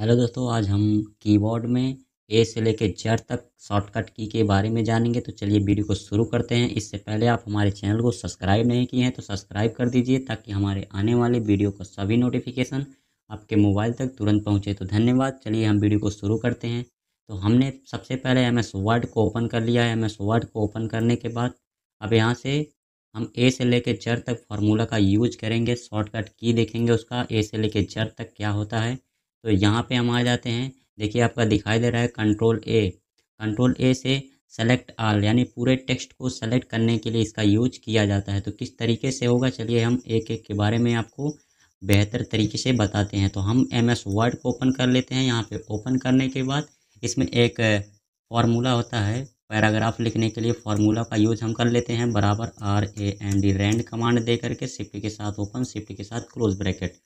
Hello दोस्तों आज हम कीबोर्ड में ए से लेकर जेड तक शॉर्टकट की के बारे में जानेंगे तो चलिए वीडियो को शुरू करते हैं इससे पहले आप हमारे चैनल को सब्सक्राइब नहीं किए हैं तो सब्सक्राइब कर दीजिए ताकि हमारे आने वाले वीडियो का सभी नोटिफिकेशन आपके मोबाइल तक तुरंत पहुंचे तो धन्यवाद चलिए हम वीडियो को शुरू करते हैं तो हमने सबसे पहले एम एस वर्ड को ओपन कर लिया है एम एस वर्ड को ओपन करने के बाद अब यहाँ से हम ए से लेकर जड़ तक फार्मूला का यूज करेंगे शॉर्टकट की देखेंगे उसका ए से लेकर जड़ तक क्या होता है तो यहाँ पे हम आ जाते हैं देखिए आपका दिखाई दे रहा है कंट्रोल ए कंट्रोल ए से सेलेक्ट आल यानी पूरे टेक्स्ट को सेलेक्ट करने के लिए इसका यूज किया जाता है तो किस तरीके से होगा चलिए हम एक एक के बारे में आपको बेहतर तरीके से बताते हैं तो हम एम एस वर्ड को ओपन कर लेते हैं यहाँ पे ओपन करने के बाद इसमें एक फार्मूला होता है पैराग्राफ लिखने के लिए फार्मूला का यूज हम कर लेते हैं बराबर R A N D rand command दे करके शिफ्ट के साथ ओपन शिफ्ट के साथ क्लोज ब्रैकेट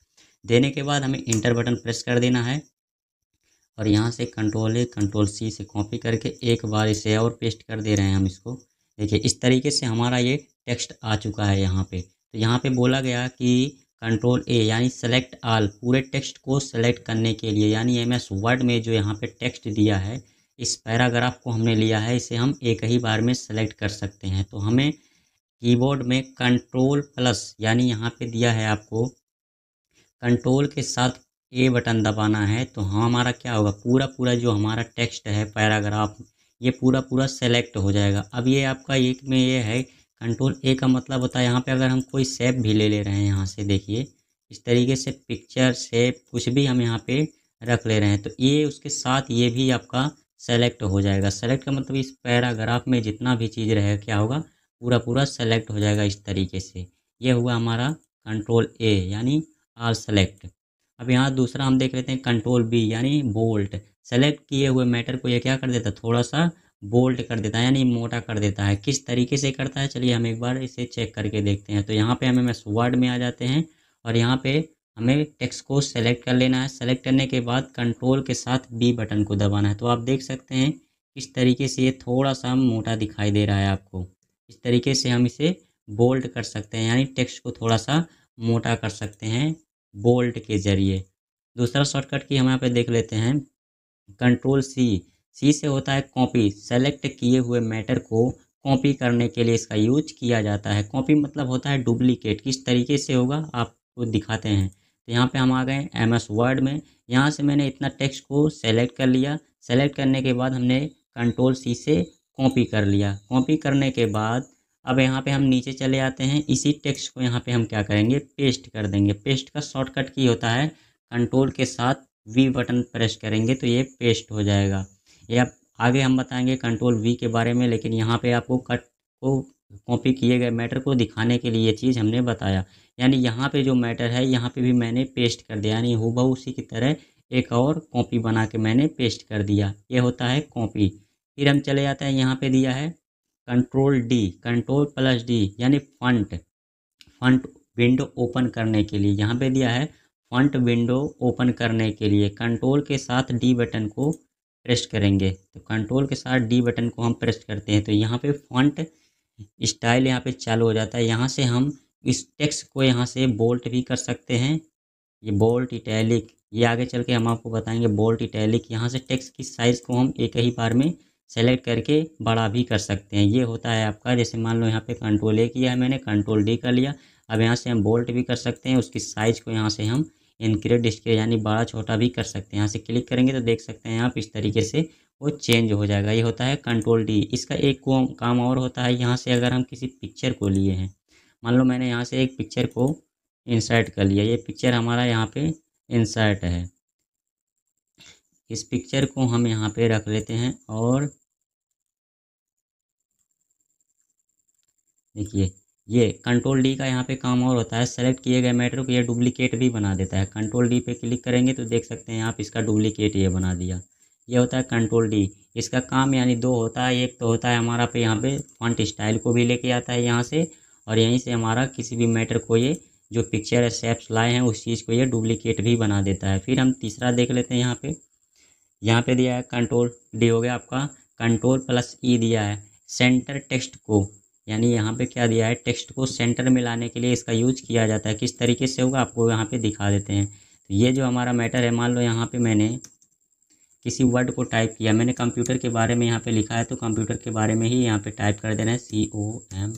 देने के बाद हमें इंटर बटन प्रेस कर देना है और यहाँ से कंट्रोल ए कंट्रोल सी से कॉपी करके एक बार इसे और पेस्ट कर दे रहे हैं हम इसको देखिए इस तरीके से हमारा ये टेक्स्ट आ चुका है यहाँ पे तो यहाँ पे बोला गया कि कंट्रोल ए यानी सेलेक्ट आल पूरे टेक्स्ट को सेलेक्ट करने के लिए यानी एम एस वर्ड में जो यहाँ पे टेक्स्ट दिया है इस पैराग्राफ को हमने लिया है इसे हम एक ही बार में सेलेक्ट कर सकते हैं तो हमें कीबोर्ड में कंट्रोल प्लस यानी यहाँ पे दिया है आपको कंट्रोल के साथ ए बटन दबाना है तो हाँ, हमारा क्या होगा पूरा पूरा जो हमारा टेक्स्ट है पैराग्राफ ये पूरा पूरा सेलेक्ट हो जाएगा अब ये आपका एक में ये है कंट्रोल ए का मतलब होता है यहाँ पे अगर हम कोई सेप भी ले ले रहे हैं यहाँ से देखिए इस तरीके से पिक्चर सेप कुछ भी हम यहाँ पे रख ले रहे हैं तो ये उसके साथ ये भी आपका सेलेक्ट हो जाएगा सेलेक्ट का मतलब इस पैराग्राफ में जितना भी चीज़ रहेगा क्या होगा पूरा पूरा सेलेक्ट हो जाएगा इस तरीके से ये हुआ हमारा कंट्रोल ए यानी आर सेलेक्ट अब यहाँ दूसरा हम देख लेते हैं कंट्रोल बी यानी बोल्ट सेलेक्ट किए हुए मैटर को ये क्या कर देता है थोड़ा सा बोल्ट कर देता है यानी मोटा कर देता है किस तरीके से करता है चलिए हम एक बार इसे चेक करके देखते हैं तो यहाँ पे हमें मैस वर्ड में आ जाते हैं और यहाँ पे हमें टेक्स्ट को सेलेक्ट कर लेना है सेलेक्ट करने के बाद कंट्रोल के साथ बी बटन को दबाना है तो आप देख सकते हैं किस तरीके से ये थोड़ा सा मोटा दिखाई दे रहा है आपको इस तरीके से हम इसे बोल्ड कर सकते हैं यानी टेक्स्ट को थोड़ा सा मोटा कर सकते हैं बोल्ट के ज़रिए दूसरा शॉर्टकट की हम यहाँ पे देख लेते हैं कंट्रोल सी सी से होता है कॉपी सेलेक्ट किए हुए मैटर को कॉपी करने के लिए इसका यूज किया जाता है कॉपी मतलब होता है डुप्लीकेट किस तरीके से होगा आपको दिखाते हैं तो यहाँ पे हम आ गए एम एस वर्ड में यहाँ से मैंने इतना टेक्स्ट को सेलेक्ट कर लिया सेलेक्ट करने के बाद हमने कंट्रोल सी से कॉपी कर लिया कॉपी करने के बाद अब यहाँ पे हम नीचे चले आते हैं इसी टेक्स्ट को यहाँ पे हम क्या करेंगे पेस्ट कर देंगे पेस्ट का शॉर्टकट की होता है कंट्रोल के साथ वी बटन प्रेस करेंगे तो ये पेस्ट हो जाएगा ये अब आगे हम बताएंगे कंट्रोल वी के बारे में लेकिन यहाँ पे आपको कट को कॉपी किए गए मैटर को दिखाने के लिए ये चीज़ हमने बताया यानी यहाँ पर जो मैटर है यहाँ पर भी मैंने पेस्ट कर दिया यानी हुबहू उसी की तरह एक और कॉपी बना के मैंने पेस्ट कर दिया ये होता है कॉपी फिर हम चले जाते हैं यहाँ पे दिया है control D control plus D यानी फंट फंट विंडो ओपन करने के लिए यहाँ पे दिया है फंट विंडो ओपन करने के लिए कंट्रोल के साथ डी बटन को प्रेस करेंगे तो कंट्रोल के साथ डी बटन को हम प्रेस करते हैं तो यहाँ पे फंट स्टाइल यहाँ पे चालू हो जाता है यहाँ से हम इस टेक्स्ट को यहाँ से बोल्ट भी कर सकते हैं ये बोल्ट इटैलिक ये आगे चल के हम आपको बताएंगे बोल्ट इटैलिक यहाँ से टेक्स की साइज़ को हम एक ही बार में सेलेक्ट करके बड़ा भी कर सकते हैं ये होता है आपका जैसे मान लो यहाँ पे कंट्रोल ए किया है मैंने कंट्रोल डी कर लिया अब यहाँ से हम बोल्ट भी कर सकते हैं उसकी साइज़ को यहाँ से हम इनक्रेड डिस्प्ले यानी बड़ा छोटा भी कर सकते हैं यहाँ से क्लिक करेंगे तो देख सकते हैं आप इस तरीके से वो चेंज हो जाएगा ये होता है कंट्रोल डी इसका एक काम और होता है यहाँ से अगर हम किसी पिक्चर को लिए हैं मान लो मैंने यहाँ से एक पिक्चर को इंसर्ट कर लिया ये पिक्चर हमारा यहाँ पे इंसर्ट है इस पिक्चर को हम यहाँ पे रख लेते हैं और देखिए ये कंट्रोल डी का यहाँ पे काम और होता है सेलेक्ट किए गए मैटर को ये डुप्लीकेट भी बना देता है कंट्रोल डी पे क्लिक करेंगे तो देख सकते हैं आप इसका डुप्लीकेट ये बना दिया ये होता है कंट्रोल डी इसका काम यानी दो होता है एक तो होता है हमारा पे यहाँ पे फॉन्ट स्टाइल को भी लेके आता है यहाँ से और यहीं से हमारा किसी भी मैटर को ये जो पिक्चर है शेप्स लाए हैं उस चीज़ को ये डुप्लीकेट भी बना देता है फिर हम तीसरा देख लेते हैं यहाँ पे यहाँ पे दिया है कंट्रोल डी हो गया आपका कंट्रोल प्लस ई दिया है सेंटर टेक्स्ट को यानी यहाँ पे क्या दिया है टेक्स्ट को सेंटर में लाने के लिए इसका यूज किया जाता है किस तरीके से होगा आपको यहाँ पे दिखा देते हैं तो ये जो हमारा मैटर है मान लो यहाँ पे मैंने किसी वर्ड को टाइप किया मैंने कंप्यूटर के बारे में यहाँ पे लिखा है तो कंप्यूटर के बारे में ही यहाँ पे टाइप कर देना है सी ओ एम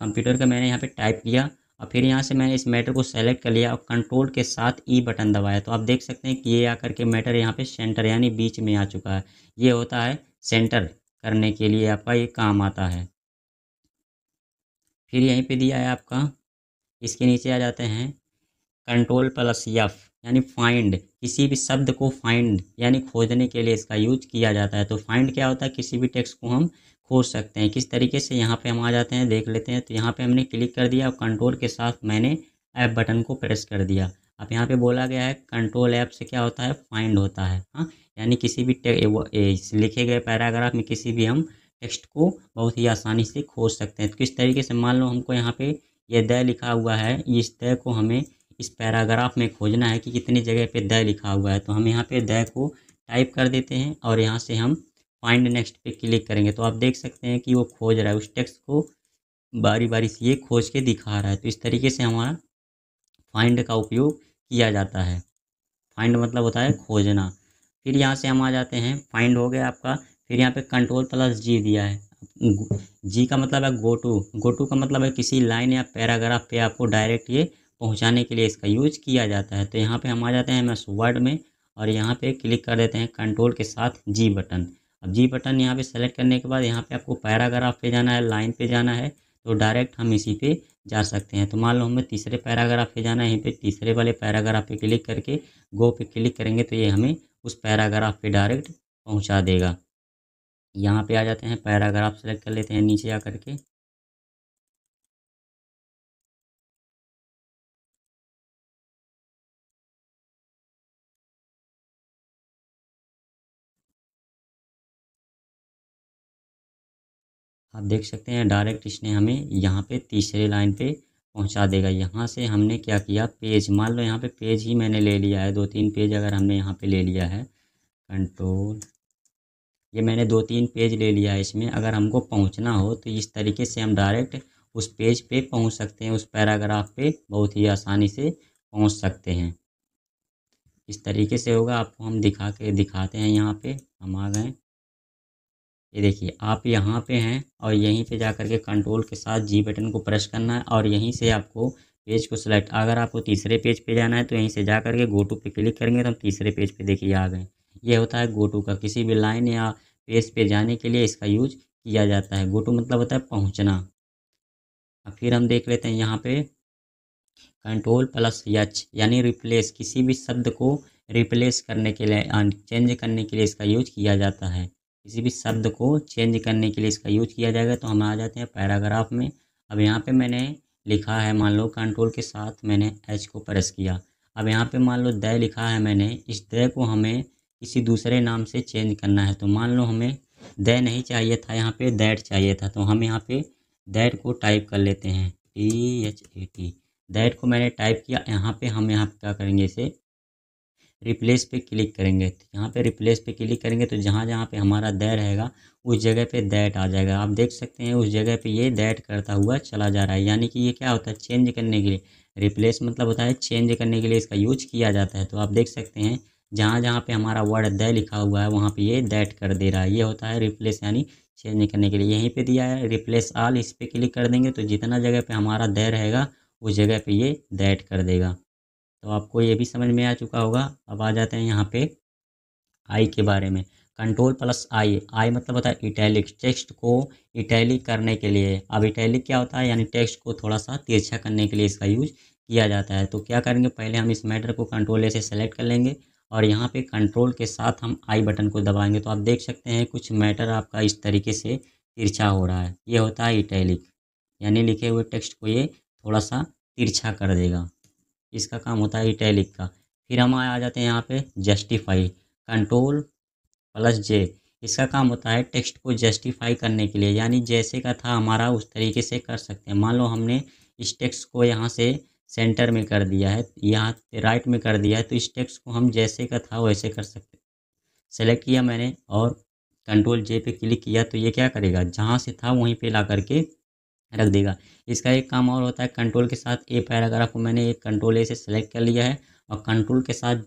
कंप्यूटर का मैंने यहाँ पे टाइप किया और फिर यहाँ से मैंने इस मैटर को सेलेक्ट कर लिया और कंट्रोल के साथ ई e बटन दबाया तो आप देख सकते हैं कि ये आकर के मैटर यहाँ पे सेंटर यानी बीच में आ चुका है ये होता है सेंटर करने के लिए आपका ये काम आता है फिर यहीं पे दिया है आपका इसके नीचे आ जाते हैं कंट्रोल प्लस यफ यानी फाइंड किसी भी शब्द को फाइंड यानी खोजने के लिए इसका यूज किया जाता है तो फाइंड क्या होता है किसी भी टेक्स्ट को हम खोज सकते हैं किस तरीके से यहाँ पे हम आ जाते हैं देख लेते हैं तो यहाँ पे हमने क्लिक कर दिया और कंट्रोल के साथ मैंने ऐप बटन को प्रेस कर दिया अब यहाँ पे बोला गया है कंट्रोल ऐप से क्या होता है फाइंड होता है हाँ यानी किसी भी लिखे गए पैराग्राफ में किसी भी हम टेक्स्ट को बहुत ही आसानी से खोज सकते हैं तो किस तरीके से मान लो हमको यहाँ पे ये यह दय लिखा हुआ है इस दय को हमें इस पैराग्राफ में खोजना है कि कितनी जगह पर दय लिखा हुआ है तो हम यहाँ पर दय को टाइप कर देते हैं और यहाँ से हम फाइंड नेक्स्ट पे क्लिक करेंगे तो आप देख सकते हैं कि वो खोज रहा है उस टेक्स्ट को बारी बारी से ये खोज के दिखा रहा है तो इस तरीके से हमारा फाइंड का उपयोग किया जाता है फाइंड मतलब होता है खोजना फिर यहाँ से हम आ जाते हैं फाइंड हो गया आपका फिर यहाँ पे कंट्रोल प्लस जी दिया है जी का मतलब है गो टू गो टू का मतलब है किसी लाइन या पैराग्राफ पे आपको डायरेक्ट ये पहुँचाने के लिए इसका यूज किया जाता है तो यहाँ पे हम आ जाते हैं एम वर्ड में और यहाँ पे क्लिक कर देते हैं कंट्रोल के साथ जी बटन अब जी बटन यहाँ पे सेलेक्ट करने के बाद यहाँ पे आपको पैराग्राफ पे जाना है लाइन पे जाना है तो डायरेक्ट हम इसी पे जा सकते हैं तो मान लो हमें तीसरे पैराग्राफ पे जाना है यहीं पे तीसरे वाले पैराग्राफ पे क्लिक करके गो पे क्लिक करेंगे तो ये हमें उस पैराग्राफ पे डायरेक्ट पहुँचा देगा यहाँ पे आ जाते हैं पैराग्राफ सेलेक्ट कर लेते हैं नीचे आ करके आप देख सकते हैं डायरेक्ट इसने हमें यहाँ पे तीसरे लाइन पे पहुँचा देगा यहाँ से हमने क्या किया पेज मान लो यहाँ पे पेज ही मैंने ले लिया है दो तीन पेज अगर हमने यहाँ पे ले लिया है कंट्रोल ये मैंने दो तीन पेज ले लिया है इसमें अगर हमको पहुँचना हो तो इस तरीके से हम डायरेक्ट उस पेज पे पहुँच सकते हैं उस पैराग्राफ पर बहुत ही आसानी से पहुँच सकते हैं इस तरीके से होगा आपको हम दिखा के दिखाते हैं यहाँ पे हम आ गए ये देखिए आप यहाँ पे हैं और यहीं पे जा करके कंट्रोल के साथ जी बटन को प्रेस करना है और यहीं से आपको पेज को सिलेक्ट अगर आपको तीसरे पेज पे जाना है तो यहीं से जा करके गो टू पे क्लिक करेंगे तो हम तीसरे पेज पे देखिए आ गए ये होता है गो टू का किसी भी लाइन या पेज पे जाने के लिए इसका यूज किया जाता है गो टू मतलब होता है पहुँचना फिर हम देख लेते हैं यहाँ पर कंट्रोल प्लस यच यानी रिप्लेस किसी भी शब्द को रिप्लेस करने के लिए चेंज करने के लिए इसका यूज किया जाता है किसी भी शब्द को चेंज करने के लिए इसका यूज किया जाएगा तो हम आ जाते हैं पैराग्राफ में अब यहाँ पे मैंने लिखा है मान लो कंट्रोल के साथ मैंने एच को प्रेस किया अब यहाँ पे मान लो दय लिखा है मैंने इस दय को हमें किसी दूसरे नाम से चेंज करना है तो मान लो हमें दय नहीं चाहिए था यहाँ पे दैट चाहिए था तो हम यहाँ पे दैट को टाइप कर लेते हैं T H A T that को मैंने टाइप किया यहाँ पे हम यहाँ पे क्या करेंगे इसे रिप्लेस पे क्लिक करेंगे तो यहाँ पे रिप्लेस पे क्लिक करेंगे तो जहाँ जहाँ पे हमारा दै रहेगा उस जगह पे दैट आ जाएगा आप देख सकते हैं उस जगह पे ये दैट करता हुआ चला जा रहा है यानी कि ये क्या होता है चेंज करने के लिए रिप्लेस मतलब होता है चेंज करने के लिए इसका यूज किया जाता है तो आप देख सकते हैं जहाँ जहाँ पे हमारा वर्ड दै लिखा हुआ है वहाँ पे ये दैट कर दे रहा है ये होता है रिप्लेस यानी चेंज करने के लिए यहीं पे दिया है रिप्लेस आल इस पर क्लिक कर देंगे तो जितना जगह पे हमारा दै रहेगा उस जगह पे ये दैट कर देगा तो आपको ये भी समझ में आ चुका होगा अब आ जाते हैं यहाँ पे आई के बारे में कंट्रोल प्लस आई आई मतलब होता है इटैलिक टेक्स्ट को इटैलिक करने के लिए अब इटैलिक क्या होता है यानी टेक्स्ट को थोड़ा सा तिरछा करने के लिए इसका यूज किया जाता है तो क्या करेंगे पहले हम इस मैटर को कंट्रोल ऐसे से सेलेक्ट कर लेंगे और यहाँ पे कंट्रोल के साथ हम आई बटन को दबाएंगे तो आप देख सकते हैं कुछ मैटर आपका इस तरीके से तिरछा हो रहा है ये होता है इटैलिक यानी लिखे हुए टेक्स्ट को ये थोड़ा सा तिरछा कर देगा इसका काम होता है इटैलिक का फिर हम आ जाते हैं यहाँ पे जस्टिफाई कंट्रोल प्लस जे इसका काम होता है टेक्स्ट को जस्टिफाई करने के लिए यानी जैसे का था हमारा उस तरीके से कर सकते हैं मान लो हमने इस टेक्स्ट को यहाँ से सेंटर में कर दिया है यहाँ राइट में कर दिया है तो इस टेक्स्ट को हम जैसे का था वैसे कर सकते सेलेक्ट किया मैंने और कंट्रोल जे पे क्लिक किया तो ये क्या करेगा जहाँ से था वहीं पे ला करके रख देगा इसका एक काम और होता है कंट्रोल के साथ ए पैराग्राफ को मैंने एक कंट्रोल ए से सेलेक्ट कर लिया है और कंट्रोल के साथ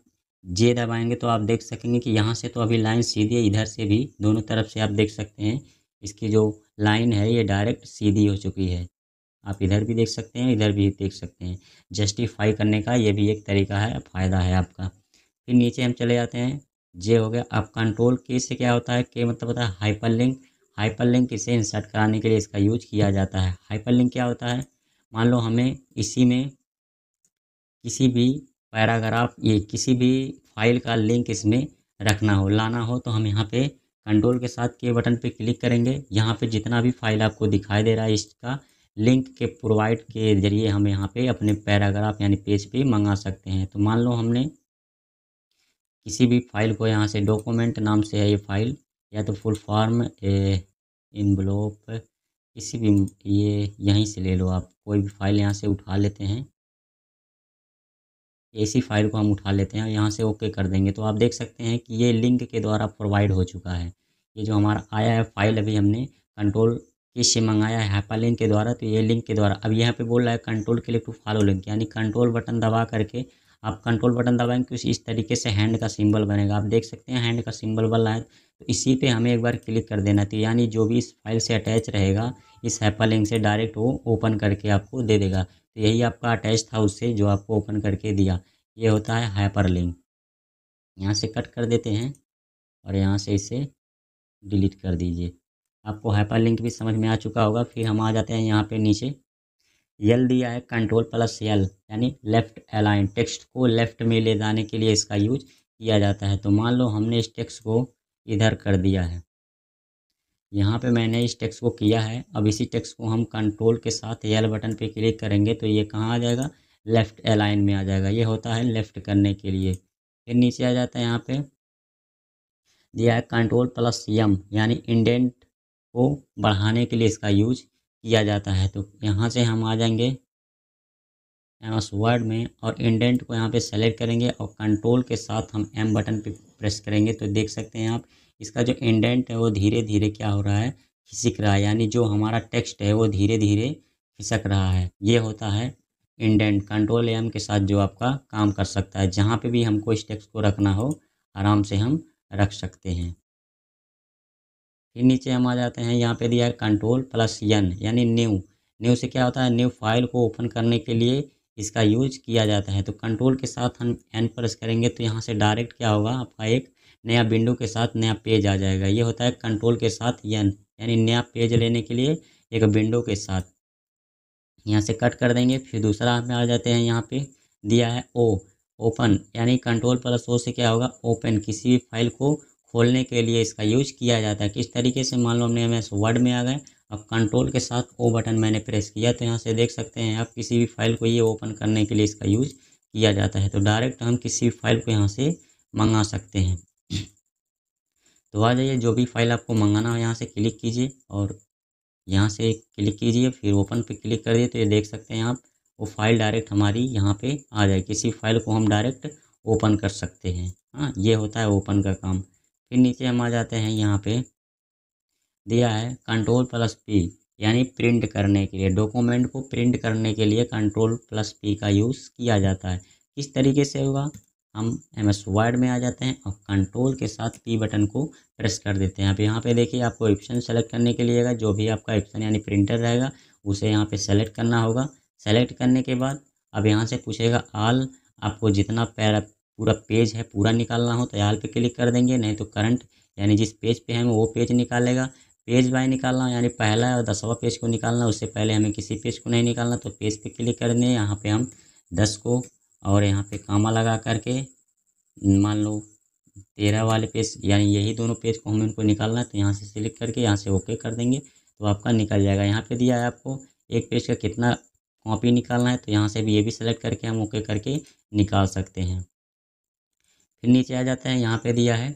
जे दबाएंगे तो आप देख सकेंगे कि यहाँ से तो अभी लाइन सीधी है इधर से भी दोनों तरफ से आप देख सकते हैं इसकी जो लाइन है ये डायरेक्ट सीधी हो चुकी है आप इधर भी देख सकते हैं इधर भी देख सकते हैं जस्टिफाई करने का ये भी एक तरीका है फ़ायदा है आपका फिर नीचे हम चले जाते हैं जे हो गया अब कंट्रोल के से क्या होता है के मतलब होता है हाइपर लिंक हाइपरलिंक इसे इंसर्ट कराने के लिए इसका यूज किया जाता है हाइपरलिंक क्या होता है मान लो हमें इसी में किसी भी पैराग्राफ ये किसी भी फाइल का लिंक इसमें रखना हो लाना हो तो हम यहाँ पे कंट्रोल के साथ के बटन पे क्लिक करेंगे यहाँ पे जितना भी फाइल आपको दिखाई दे रहा है इसका लिंक के प्रोवाइड के जरिए हम यहाँ पे अपने पैराग्राफ यानी पेज पे मंगा सकते हैं तो मान लो हमने किसी भी फाइल को यहाँ से डॉक्यूमेंट नाम से है ये फाइल या तो फुल फॉर्म इनवलॉप किसी भी ये यहीं से ले लो आप कोई भी फाइल यहाँ से उठा लेते हैं ऐसी फाइल को हम उठा लेते हैं यहाँ से ओके कर देंगे तो आप देख सकते हैं कि ये लिंक के द्वारा प्रोवाइड हो चुका है ये जो हमारा आया है फाइल अभी हमने कंट्रोल किस से मंगाया है हाइपर लिंक के द्वारा तो ये लिंक के द्वारा अब यहाँ पे बोल रहा है control click to follow link यानी कंट्रोल बटन दबा करके आप कंट्रोल बटन दबाएंगे तो इस तरीके से हैंड का सिंबल बनेगा आप देख सकते हैं हैंड का सिंबल बन रहा है तो इसी पे हमें एक बार क्लिक कर देना थी यानी जो भी इस फाइल से अटैच रहेगा इस हैपा लिंक से डायरेक्ट वो ओपन करके आपको दे देगा तो यही आपका अटैच था उससे जो आपको ओपन करके दिया ये होता है हाइपर लिंक यहाँ से कट कर देते हैं और यहाँ से इसे डिलीट कर दीजिए आपको हाइपर लिंक भी समझ में आ चुका होगा फिर हम आ जाते हैं यहाँ पे नीचे यल दिया है कंट्रोल प्लस यल यानी लेफ़्ट अलाइन टेक्स्ट को लेफ़्ट में ले जाने के लिए इसका यूज किया जाता है तो मान लो हमने इस टेक्स्ट को इधर कर दिया है यहाँ पे मैंने इस टेक्स्ट को किया है अब इसी टेक्स्ट को हम कंट्रोल के साथ यल बटन पे क्लिक करेंगे तो ये कहाँ आ जाएगा लेफ़्ट अलाइन में आ जाएगा ये होता है लेफ़्ट करने के लिए फिर नीचे आ जाता है यहाँ पे दिया है कंट्रोल प्लस यम यानी इंडेंट को बढ़ाने के लिए इसका यूज किया जाता है तो यहाँ से हम आ जाएंगे एम एस वर्ड में और इंडेंट को यहाँ पे सेलेक्ट करेंगे और कंट्रोल के साथ हम एम बटन पे प्रेस करेंगे तो देख सकते हैं आप इसका जो इंडेंट है वो धीरे धीरे क्या हो रहा है खिसक रहा है यानी जो हमारा टेक्स्ट है वो धीरे धीरे खिसक रहा है ये होता है इंडेंट कंट्रोल एम के साथ जो आपका काम कर सकता है जहाँ पर भी हमको इस टेक्स्ट को रखना हो आराम से हम रख सकते हैं फिर नीचे हम आ जाते हैं यहाँ पे दिया है कंट्रोल प्लस यन यानी न्यू न्यू से क्या होता है न्यू फाइल को ओपन करने के लिए इसका यूज किया जाता है तो कंट्रोल के साथ हम एन प्रेस करेंगे तो यहाँ से डायरेक्ट क्या होगा आपका एक नया विंडो के साथ नया पेज आ जाएगा ये होता है कंट्रोल के साथ यन यानी नया पेज लेने के लिए एक विंडो के साथ यहाँ से कट कर देंगे फिर दूसरा हमें आ जाते हैं यहाँ पे दिया है ओ ओपन यानी कंट्रोल प्लस ओ से क्या होगा ओपन किसी भी फाइल को खोलने के लिए इसका यूज किया जाता है किस तरीके से मान लो हमने एम एस वर्ड में आ गए अब कंट्रोल के साथ ओ बटन मैंने प्रेस किया तो यहाँ से देख सकते हैं आप किसी भी फाइल को ये ओपन करने के लिए इसका यूज किया जाता है तो डायरेक्ट हम किसी भी फाइल को यहाँ से मंगा सकते हैं तो आ जाइए जो भी फाइल आपको मंगाना हो यहाँ से क्लिक कीजिए और यहाँ से क्लिक कीजिए फिर ओपन पे क्लिक कर दिए तो ये देख सकते हैं आप वो फाइल डायरेक्ट हमारी यहाँ पे आ जाए किसी फाइल को हम डायरेक्ट ओपन कर सकते हैं हाँ ये होता है ओपन का काम फिर नीचे हम आ जाते हैं यहाँ पे दिया है कंट्रोल प्लस पी यानी प्रिंट करने के लिए डॉक्यूमेंट को प्रिंट करने के लिए कंट्रोल प्लस पी का यूज़ किया जाता है किस तरीके से होगा हम एम एस वर्ड में आ जाते हैं और कंट्रोल के साथ पी बटन को प्रेस कर देते हैं अब यहाँ पे देखिए आपको ऑप्शन सेलेक्ट करने के लिए जो भी आपका ऑप्शन यानी प्रिंटर रहेगा उसे यहाँ पे सेलेक्ट करना होगा सेलेक्ट करने के बाद अब यहाँ से पूछेगा आल आपको जितना पैरा पूरा पेज है पूरा निकालना हो तो यहाँ पे क्लिक कर देंगे नहीं तो करंट यानी जिस पेज पे हमें वो पेज निकालेगा पेज बाय निकालना यानी पहला और दसवा पेज को निकालना उससे पहले हमें किसी पेज को नहीं निकालना तो पेज पे क्लिक कर दें यहाँ पे हम दस को और यहाँ पे कामा लगा करके मान लो तेरह वाले पेज यानी यही दोनों पेज को हमें उनको निकालना है तो यहाँ से सिलेक्ट करके यहाँ से ओके कर देंगे तो आपका निकल जाएगा यहाँ पे दिया है आपको एक पेज का कितना कॉपी निकालना है तो यहाँ से भी ये भी सिलेक्ट करके हम ओके करके निकाल सकते हैं फिर नीचे आ जाते हैं यहाँ पे दिया है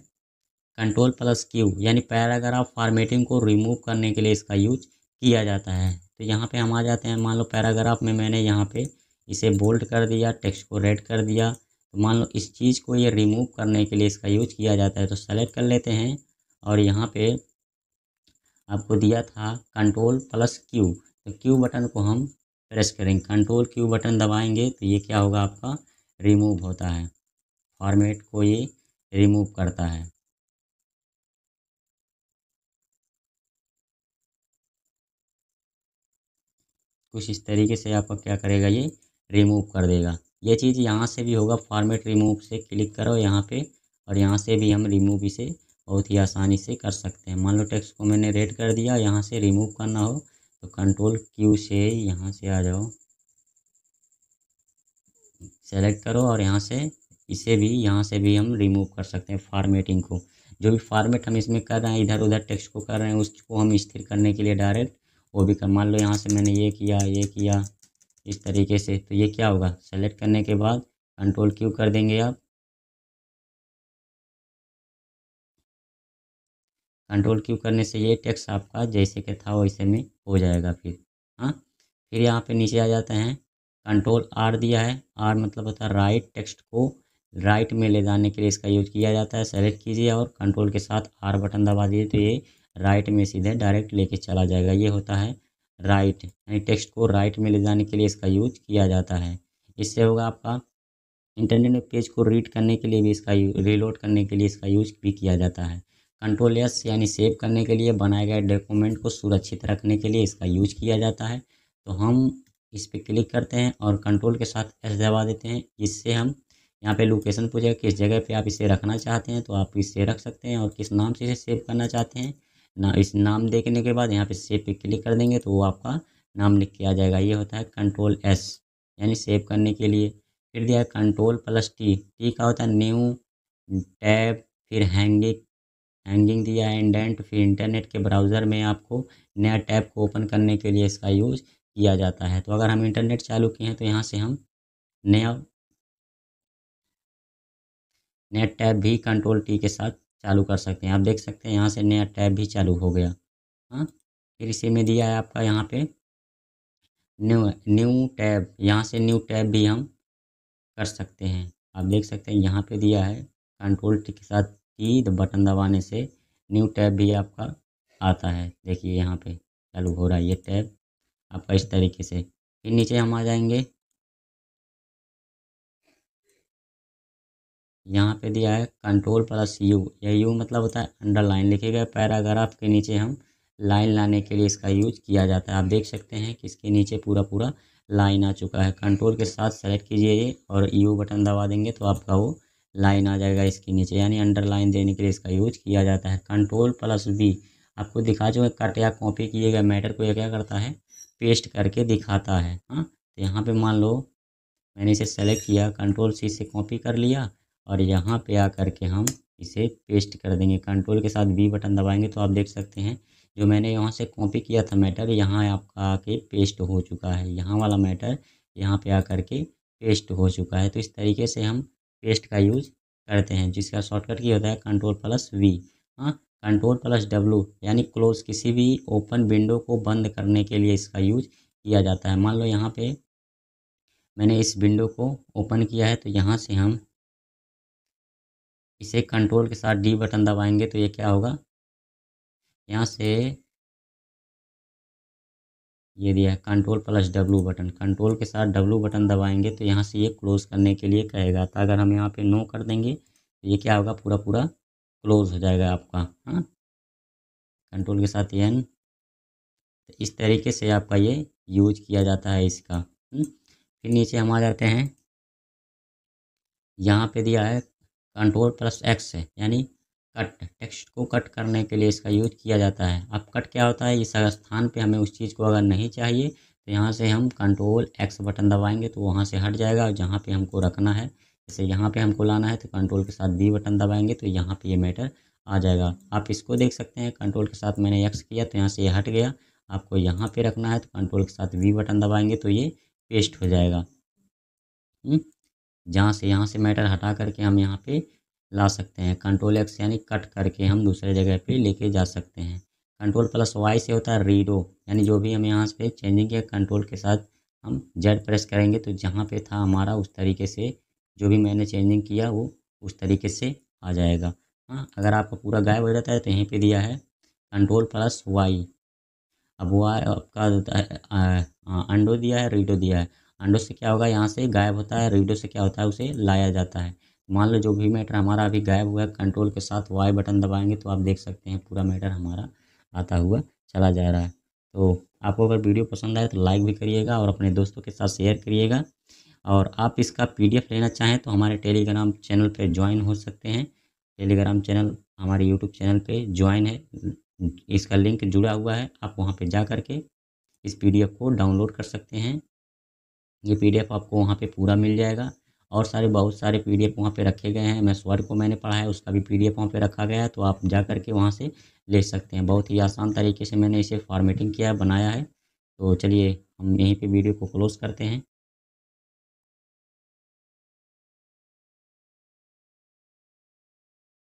कंट्रोल प्लस क्यू यानी पैराग्राफ फार्मेटिंग को रिमूव करने के लिए इसका यूज किया जाता है तो यहाँ पे हम आ जाते हैं मान लो पैराग्राफ में मैंने यहाँ पे इसे बोल्ड कर दिया टेक्स्ट को रेड कर दिया तो मान लो इस चीज़ को ये रिमूव करने के लिए इसका यूज किया जाता है तो सेलेक्ट कर लेते हैं और यहाँ पर आपको दिया था कंट्रोल प्लस क्यू तो क्यू बटन को हम प्रेस करेंगे कंट्रोल क्यू बटन दबाएंगे तो ये क्या होगा आपका रिमूव होता है फॉर्मेट को ये रिमूव करता है कुछ इस तरीके से आपका क्या करेगा ये रिमूव कर देगा ये चीज़ यहाँ से भी होगा फॉर्मेट रिमूव से क्लिक करो यहाँ पे और यहाँ से भी हम रिमूव इसे बहुत ही आसानी से कर सकते हैं मान लो टेक्स्ट को मैंने रेड कर दिया यहाँ से रिमूव करना हो तो कंट्रोल क्यू से यहाँ से आ जाओ सेलेक्ट करो और यहाँ से इसे भी यहाँ से भी हम रिमूव कर सकते हैं फार्मेटिंग को जो भी फार्मेट हम इसमें कर रहे हैं इधर उधर टेक्स्ट को कर रहे हैं उसको हम स्थिर करने के लिए डायरेक्ट वो भी कर मान लो यहाँ से मैंने ये किया ये किया इस तरीके से तो ये क्या होगा सेलेक्ट करने के बाद कंट्रोल क्यू कर देंगे आप कंट्रोल क्यू करने से ये टेक्स्ट आपका जैसे के था वैसे में हो जाएगा फिर हाँ फिर यहाँ पे नीचे आ जाते हैं कंट्रोल आर दिया है आर मतलब होता है राइट टेक्स्ट को राइट में ले जाने के लिए इसका यूज किया जाता है सेलेक्ट कीजिए और कंट्रोल के साथ आर बटन दबा दीजिए तो ये राइट में सीधे डायरेक्ट लेके चला जाएगा ये होता है राइट यानी टेक्स्ट को राइट में ले जाने के लिए इसका यूज किया जाता है इससे होगा आपका इंटरनेट पेज को रीड करने के लिए भी इसका रीलोड करने के लिए इसका यूज भी किया जाता है कंट्रोल एस यानी सेव करने के लिए बनाए गए डॉक्यूमेंट को सुरक्षित रखने के लिए इसका यूज किया जाता है तो हम इस पर क्लिक करते हैं और कंट्रोल के साथ एस दबा देते हैं इससे हम यहाँ पे लोकेशन पूछेगा किस जगह पे आप इसे रखना चाहते हैं तो आप इसे रख सकते हैं और किस नाम से इसे सेव करना चाहते हैं ना इस नाम देखने के बाद यहाँ पे सेव पे क्लिक कर देंगे तो वो आपका नाम लिख के आ जाएगा ये होता है कंट्रोल एस यानी सेव करने के लिए फिर दिया कंट्रोल प्लस टी टी का होता है न्यू टैब फिर हैंगिंग हैंगिंग दिया इंडेंट फिर इंटरनेट के ब्राउज़र में आपको नया टैब को ओपन करने के लिए इसका यूज़ किया जाता है तो अगर हम इंटरनेट चालू किए हैं तो यहाँ से हम नया नया टैब भी कंट्रोल टी के साथ चालू कर सकते हैं आप देख सकते हैं यहाँ से नया टैब भी चालू हो गया हाँ फिर इसी में दिया है आपका यहाँ पे न्यू न्यू टैब यहाँ से न्यू टैब भी हम कर सकते हैं आप देख सकते हैं यहाँ पे दिया है कंट्रोल टी के साथ टी बटन दबाने से न्यू टैब भी आपका आता है देखिए यहाँ पे चालू हो रहा है ये टैब आपका इस तरीके से फिर नीचे हम आ जाएंगे यहाँ पे दिया है कंट्रोल प्लस यू यह यू मतलब होता है अंडरलाइन लिखे गए पैराग्राफ के नीचे हम लाइन लाने के लिए इसका यूज किया जाता है आप देख सकते हैं कि इसके नीचे पूरा पूरा लाइन आ चुका है कंट्रोल के साथ सेलेक्ट कीजिए ये और यू बटन दबा देंगे तो आपका वो लाइन आ जाएगा इसके नीचे यानी अंडरलाइन देने के लिए इसका यूज किया जाता है कंट्रोल प्लस वी आपको दिखा चुके कट या कॉपी किए गए मैटर को यह क्या करता है पेस्ट करके दिखाता है हाँ तो यहाँ पे मान लो मैंने इसे सेलेक्ट किया कंट्रोल सी से कॉपी कर लिया और यहाँ पे आ करके हम इसे पेस्ट कर देंगे कंट्रोल के साथ बी बटन दबाएंगे तो आप देख सकते हैं जो मैंने यहाँ से कॉपी किया था मैटर यहाँ आपका आके पेस्ट हो चुका है यहाँ वाला मैटर यहाँ पे आ के पेस्ट हो चुका है तो इस तरीके से हम पेस्ट का यूज़ करते हैं जिसका शॉर्टकट की होता है कंट्रोल प्लस वी हाँ कंट्रोल प्लस डब्लू यानी क्लोज किसी भी ओपन विंडो को बंद करने के लिए इसका यूज किया जाता है मान लो यहाँ पे मैंने इस विंडो को ओपन किया है तो यहाँ से हम इसे कंट्रोल के साथ डी बटन दबाएंगे तो ये क्या होगा यहाँ से ये दिया है control plus W button control के साथ डब्लू बटन दबाएंगे तो यहाँ से ये क्लोज़ करने के लिए कहेगा तो अगर हम यहाँ पे नो कर देंगे तो ये क्या होगा पूरा पूरा क्लोज़ हो जाएगा आपका हाँ कंट्रोल के साथ एन तो इस तरीके से आपका ये यूज किया जाता है इसका हुँ? हम्म। फिर नीचे हम आ जाते हैं यहाँ पे दिया है कंट्रोल प्लस एक्स है यानी कट टेक्स्ट को कट करने के लिए इसका यूज किया जाता है अब कट क्या होता है इस स्थान पे हमें उस चीज़ को अगर नहीं चाहिए तो यहाँ से हम कंट्रोल एक्स बटन दबाएंगे तो वहाँ से हट जाएगा और जहाँ पर हमको रखना है जैसे यहाँ पर हमको लाना है तो कंट्रोल के साथ बी बटन दबाएंगे तो यहाँ पर ये मैटर आ जाएगा आप इसको देख सकते हैं कंट्रोल के साथ मैंने एक्स किया तो यहाँ से ये हट गया आपको यहाँ पे रखना है तो कंट्रोल के साथ वी बटन दबाएंगे तो ये पेस्ट हो जाएगा हुँ? हम्म, जहाँ से यहाँ से मैटर हटा करके हम यहाँ पे ला सकते हैं कंट्रोल एक्स यानी कट करके हम दूसरे जगह पे लेके जा सकते हैं कंट्रोल प्लस वाई से होता है रीडो यानी जो भी हम यहाँ पे चेंजिंग किया कंट्रोल के साथ हम जेड प्रेस करेंगे तो जहाँ पे था हमारा उस तरीके से जो भी मैंने चेंजिंग किया वो उस तरीके से आ जाएगा हाँ अगर आपका पूरा गायब हो जाता है तो यहीं पर दिया है कंट्रोल प्लस वाई अब वाई आपका अंडो हाँ, दिया है रीडो दिया है अंडो से क्या होगा यहाँ से गायब होता है रेडियो से क्या होता है उसे लाया जाता है मान लो जो भी मैटर हमारा अभी गायब हुआ है कंट्रोल के साथ वाई बटन दबाएंगे तो आप देख सकते हैं पूरा मैटर हमारा आता हुआ चला जा रहा है तो आपको अगर वीडियो पसंद आए तो लाइक भी करिएगा और अपने दोस्तों के साथ शेयर करिएगा और आप इसका पीडीएफ लेना चाहें तो हमारे टेलीग्राम चैनल पर ज्वाइन हो सकते हैं टेलीग्राम चैनल हमारे यूट्यूब चैनल पर ज्वाइन है इसका लिंक जुड़ा हुआ है आप वहाँ पर जा कर के इस पी को डाउनलोड कर सकते हैं ये पीडीएफ आपको वहाँ पे पूरा मिल जाएगा और सारे बहुत सारे पीडीएफ वहाँ पे रखे गए हैं मैं स्वर को मैंने पढ़ा है उसका भी पीडीएफ वहाँ पे रखा गया है तो आप जा करके वहाँ से ले सकते हैं बहुत ही आसान तरीके से मैंने इसे फॉर्मेटिंग किया है बनाया है तो चलिए हम यहीं पर वीडियो को क्लोज़ करते हैं